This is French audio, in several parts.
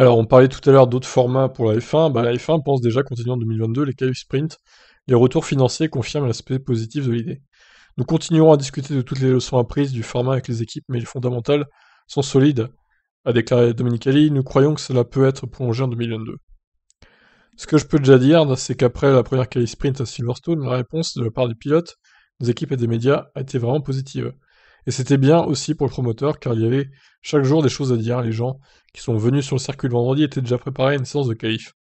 Alors, on parlait tout à l'heure d'autres formats pour la F1. Bah, la F1 pense déjà continuer en 2022 les KV Sprint. Les retours financiers confirment l'aspect positif de l'idée. Nous continuerons à discuter de toutes les leçons apprises du format avec les équipes, mais les fondamentales sont solides, a déclaré Dominique Ali, Nous croyons que cela peut être prolongé en 2022. Ce que je peux déjà dire, c'est qu'après la première quali sprint à Silverstone, la réponse de la part des pilotes, des équipes et des médias a été vraiment positive. Et c'était bien aussi pour le promoteur, car il y avait chaque jour des choses à dire. Les gens qui sont venus sur le circuit le vendredi étaient déjà préparés à une séance de calife.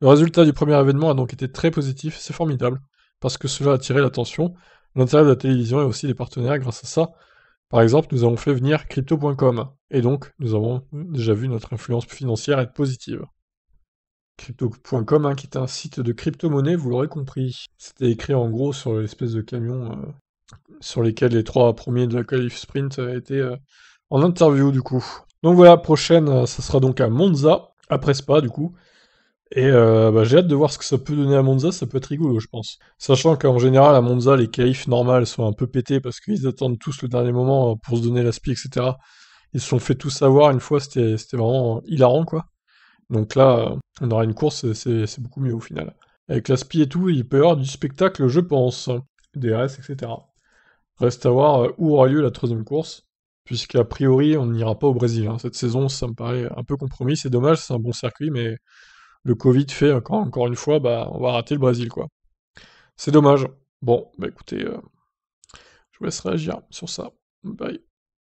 Le résultat du premier événement a donc été très positif, c'est formidable, parce que cela a attiré l'attention, l'intérêt de la télévision et aussi des partenaires grâce à ça. Par exemple, nous avons fait venir crypto.com, et donc nous avons déjà vu notre influence financière être positive. Crypto.com, hein, qui est un site de crypto-monnaie, vous l'aurez compris. C'était écrit en gros sur l'espèce de camion euh, sur lesquels les trois premiers de la qualif sprint euh, étaient euh, en interview du coup. Donc voilà, prochaine, euh, ça sera donc à Monza, après Spa du coup. Et bah, j'ai hâte de voir ce que ça peut donner à Monza, ça peut être rigolo, je pense. Sachant qu'en général, à Monza, les qualifs normales sont un peu pétés parce qu'ils attendent tous le dernier moment pour se donner l'aspi, etc. Ils se sont fait tout savoir une fois, c'était vraiment hilarant, quoi. Donc là, on aura une course, c'est beaucoup mieux au final. Avec l'aspi et tout, il peut y avoir du spectacle, je pense. DRS, etc. Reste à voir euh, où aura lieu la troisième course, puisqu'a priori, on n'ira pas au Brésil. Hein. Cette saison, ça me paraît un peu compromis. C'est dommage, c'est un bon circuit, mais le Covid fait encore, encore une fois, bah, on va rater le Brésil, quoi. C'est dommage. Bon, bah écoutez, euh, je vous laisse réagir sur ça. Bye.